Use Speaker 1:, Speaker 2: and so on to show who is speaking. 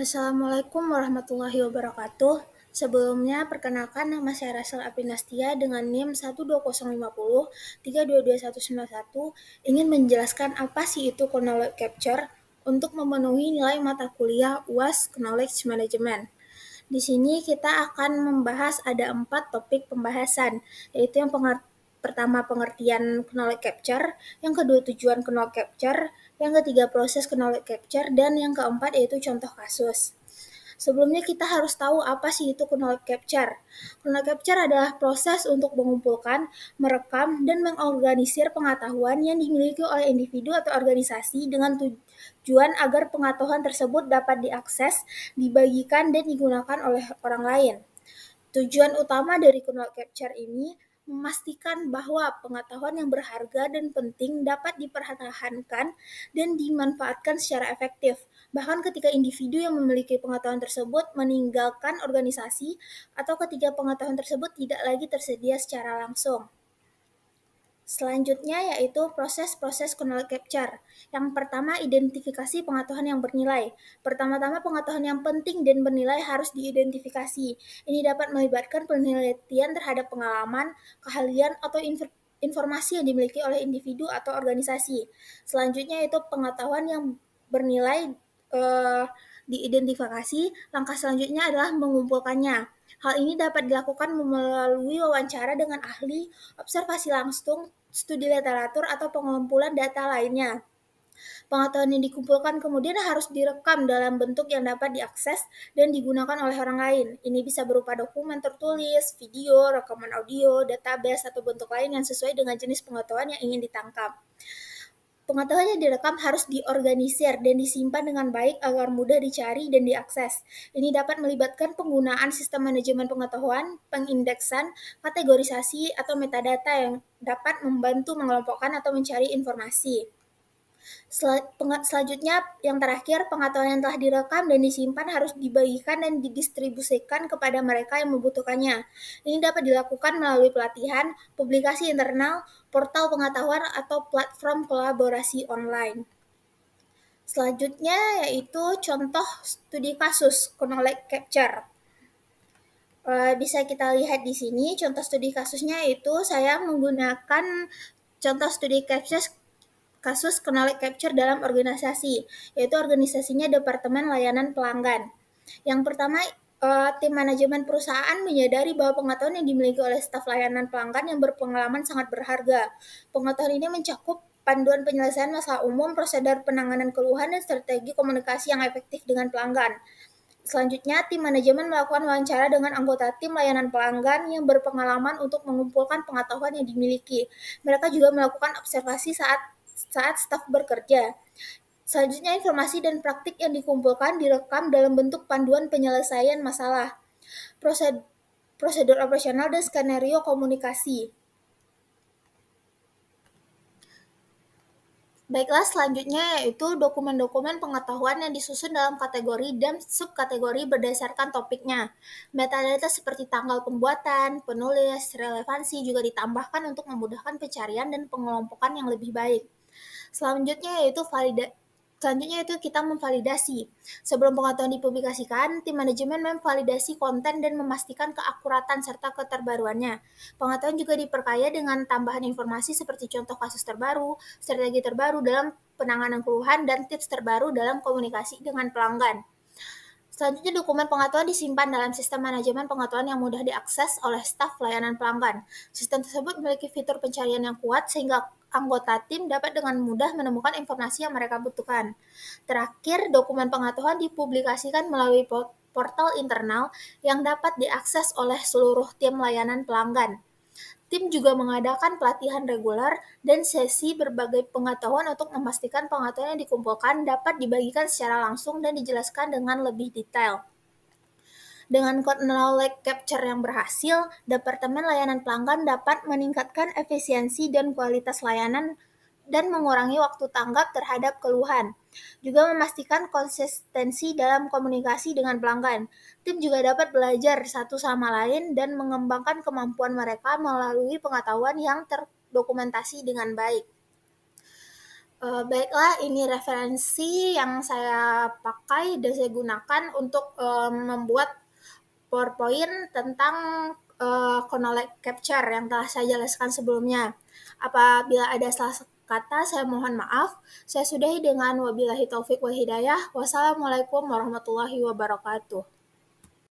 Speaker 1: Assalamualaikum warahmatullahi wabarakatuh. Sebelumnya, perkenalkan nama saya Rasel Apinastia dengan NIM 12050-322191 ingin menjelaskan apa sih itu Knowledge Capture untuk memenuhi nilai mata kuliah UAS Knowledge Management. Di sini kita akan membahas ada empat topik pembahasan, yaitu yang pengertian pertama pengertian knowledge capture, yang kedua tujuan knowledge capture, yang ketiga proses knowledge capture, dan yang keempat yaitu contoh kasus. Sebelumnya kita harus tahu apa sih itu knowledge capture. Knowledge capture adalah proses untuk mengumpulkan, merekam, dan mengorganisir pengetahuan yang dimiliki oleh individu atau organisasi dengan tujuan agar pengetahuan tersebut dapat diakses, dibagikan, dan digunakan oleh orang lain. Tujuan utama dari knowledge capture ini memastikan bahwa pengetahuan yang berharga dan penting dapat dipertahankan dan dimanfaatkan secara efektif, bahkan ketika individu yang memiliki pengetahuan tersebut meninggalkan organisasi atau ketika pengetahuan tersebut tidak lagi tersedia secara langsung. Selanjutnya yaitu proses-proses kernel capture. Yang pertama, identifikasi pengetahuan yang bernilai. Pertama-tama, pengetahuan yang penting dan bernilai harus diidentifikasi. Ini dapat melibatkan penelitian terhadap pengalaman, keahlian, atau informasi yang dimiliki oleh individu atau organisasi. Selanjutnya, yaitu pengetahuan yang bernilai uh, diidentifikasi. Langkah selanjutnya adalah mengumpulkannya Hal ini dapat dilakukan melalui wawancara dengan ahli, observasi langsung, studi literatur, atau pengumpulan data lainnya. Pengetahuan yang dikumpulkan kemudian harus direkam dalam bentuk yang dapat diakses dan digunakan oleh orang lain. Ini bisa berupa dokumen tertulis, video, rekaman audio, database, atau bentuk lain yang sesuai dengan jenis pengetahuan yang ingin ditangkap. Pengetahuan yang direkam harus diorganisir dan disimpan dengan baik agar mudah dicari dan diakses. Ini dapat melibatkan penggunaan sistem manajemen pengetahuan, pengindeksan, kategorisasi, atau metadata yang dapat membantu mengelompokkan atau mencari informasi. Sel selanjutnya, yang terakhir, pengetahuan yang telah direkam dan disimpan harus dibagikan dan didistribusikan kepada mereka yang membutuhkannya. Ini dapat dilakukan melalui pelatihan, publikasi internal, portal pengetahuan, atau platform kolaborasi online. Selanjutnya yaitu contoh studi kasus knowledge capture. E, bisa kita lihat di sini contoh studi kasusnya yaitu saya menggunakan contoh studi capture kasus knowledge capture dalam organisasi, yaitu organisasinya Departemen Layanan Pelanggan. Yang pertama, eh, tim manajemen perusahaan menyadari bahwa pengetahuan yang dimiliki oleh staf layanan pelanggan yang berpengalaman sangat berharga. Pengetahuan ini mencakup panduan penyelesaian masalah umum, prosedur penanganan keluhan, dan strategi komunikasi yang efektif dengan pelanggan. Selanjutnya, tim manajemen melakukan wawancara dengan anggota tim layanan pelanggan yang berpengalaman untuk mengumpulkan pengetahuan yang dimiliki. Mereka juga melakukan observasi saat saat staf bekerja. Selanjutnya, informasi dan praktik yang dikumpulkan direkam dalam bentuk panduan penyelesaian masalah, prosedur, prosedur operasional, dan skenario komunikasi. Baiklah, selanjutnya yaitu dokumen-dokumen pengetahuan yang disusun dalam kategori dan subkategori berdasarkan topiknya. Metadata seperti tanggal pembuatan, penulis, relevansi juga ditambahkan untuk memudahkan pencarian dan pengelompokan yang lebih baik. Selanjutnya yaitu valida Selanjutnya itu kita memvalidasi. Sebelum pengetahuan dipublikasikan, tim manajemen memvalidasi konten dan memastikan keakuratan serta keterbaruannya. Pengetahuan juga diperkaya dengan tambahan informasi seperti contoh kasus terbaru, strategi terbaru dalam penanganan keluhan, dan tips terbaru dalam komunikasi dengan pelanggan. Selanjutnya, dokumen pengetahuan disimpan dalam sistem manajemen pengetahuan yang mudah diakses oleh staf layanan pelanggan. Sistem tersebut memiliki fitur pencarian yang kuat sehingga anggota tim dapat dengan mudah menemukan informasi yang mereka butuhkan. Terakhir, dokumen pengetahuan dipublikasikan melalui portal internal yang dapat diakses oleh seluruh tim layanan pelanggan. Tim juga mengadakan pelatihan reguler dan sesi berbagai pengetahuan untuk memastikan pengetahuan yang dikumpulkan dapat dibagikan secara langsung dan dijelaskan dengan lebih detail. Dengan code knowledge capture yang berhasil, Departemen Layanan Pelanggan dapat meningkatkan efisiensi dan kualitas layanan dan mengurangi waktu tanggap terhadap keluhan. Juga memastikan konsistensi dalam komunikasi dengan pelanggan. Tim juga dapat belajar satu sama lain dan mengembangkan kemampuan mereka melalui pengetahuan yang terdokumentasi dengan baik. Uh, baiklah, ini referensi yang saya pakai dan saya gunakan untuk uh, membuat PowerPoint tentang uh, eh, Conolect Capture yang telah saya jelaskan sebelumnya. Apabila ada salah kata, saya mohon maaf. Saya sudahi dengan wabillahi taufik wal hidayah. Wassalamualaikum warahmatullahi wabarakatuh.